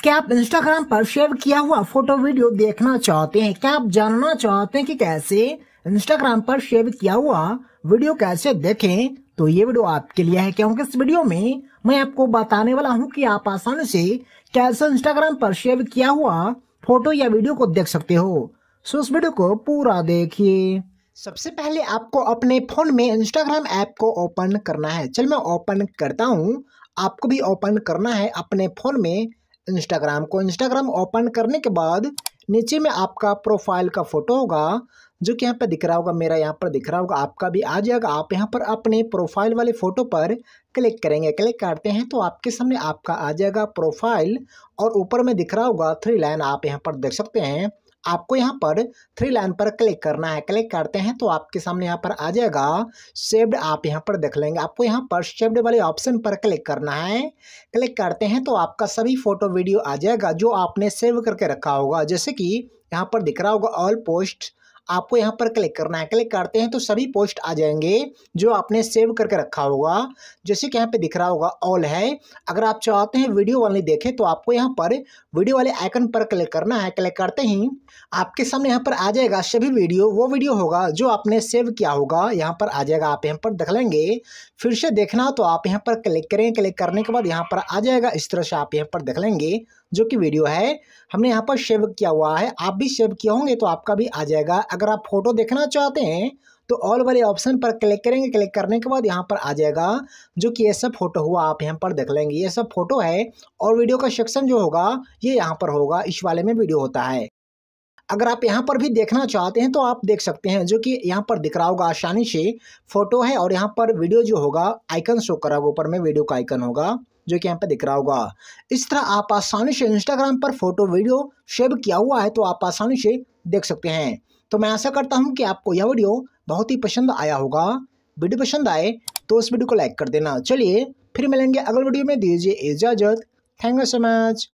क्या आप इंस्टाग्राम पर शेयर किया हुआ फोटो वीडियो देखना चाहते हैं क्या आप जानना चाहते हैं कि कैसे इंस्टाग्राम पर शेयर किया हुआ वीडियो कैसे देखें तो ये वीडियो आपके लिए है क्योंकि इस वीडियो में मैं आपको बताने वाला हूं कि आप आसानी से कैसे इंस्टाग्राम पर शेयर किया हुआ फोटो या वीडियो को देख सकते हो सो इस वीडियो को पूरा देखिए सबसे पहले आपको अपने फोन में इंस्टाग्राम ऐप को ओपन करना है चल मैं ओपन करता हूँ आपको भी ओपन करना है अपने फोन में इंस्टाग्राम को इंस्टाग्राम ओपन करने के बाद नीचे में आपका प्रोफाइल का फ़ोटो होगा जो कि यहाँ पर दिख रहा होगा मेरा यहाँ पर दिख रहा होगा आपका भी आ जाएगा आप यहाँ पर अपने प्रोफाइल वाले फ़ोटो पर क्लिक करेंगे क्लिक करते हैं तो आपके सामने आपका आ जाएगा प्रोफाइल और ऊपर में दिख रहा होगा थ्री लाइन आप यहाँ पर देख सकते हैं आपको यहाँ पर थ्री लाइन पर क्लिक करना है क्लिक करते हैं तो आपके सामने यहाँ पर आ जाएगा सेव्ड आप यहाँ पर देख लेंगे आपको यहाँ पर सेव्ड वाले ऑप्शन पर क्लिक करना है क्लिक करते हैं तो आपका सभी फ़ोटो वीडियो आ जाएगा जो आपने सेव करके रखा होगा जैसे कि यहाँ पर दिख रहा होगा ऑल पोस्ट आपको यहाँ पर क्लिक करना है क्लिक करते हैं तो सभी पोस्ट आ जाएंगे जो आपने सेव करके रखा होगा जैसे कि यहाँ पे दिख रहा होगा ऑल है अगर आप चाहते हैं वीडियो वाली देखें तो आपको यहाँ पर वीडियो वाले आइकन पर क्लिक करना है क्लिक करते ही आपके सामने यहाँ पर आ जाएगा सभी वीडियो वो वीडियो होगा जो आपने सेव किया होगा यहाँ पर आ जाएगा आप यहाँ पर देख लेंगे फिर से देखना तो आप यहाँ पर क्लिक करें क्लिक करने के बाद यहाँ पर आ जाएगा इस तरह से आप यहाँ पर देख लेंगे जो कि वीडियो है हमने यहाँ पर सेव किया हुआ है आप भी सेव किए होंगे तो आपका भी आ जाएगा अगर आप फोटो देखना चाहते हैं तो ऑल वाले ऑप्शन पर क्लिक करेंगे क्लिक करने के बाद यहाँ पर आ जाएगा जो कि ये सब फोटो हुआ आप यहाँ पर देख लेंगे ये सब फोटो है और वीडियो का सेक्शन जो होगा ये यहाँ पर होगा इस वाले में वीडियो होता है अगर आप यहाँ पर भी देखना चाहते हैं तो आप देख सकते हैं जो कि यहाँ पर दिख रहा होगा आसानी से फोटो है और यहाँ पर वीडियो जो होगा आइकन शो करा होगा ऊपर में वीडियो का आइकन होगा जो कि यहाँ पे दिख रहा होगा इस तरह आप आसानी से इंस्टाग्राम पर फोटो वीडियो सेव किया हुआ है तो आप आसानी से देख सकते हैं तो मैं ऐसा करता हूँ कि आपको यह वीडियो बहुत ही पसंद आया होगा वीडियो पसंद आए तो उस वीडियो को लाइक कर देना चलिए फिर मिलेंगे अगले वीडियो में दीजिए इजाज़त थैंक यू सो मच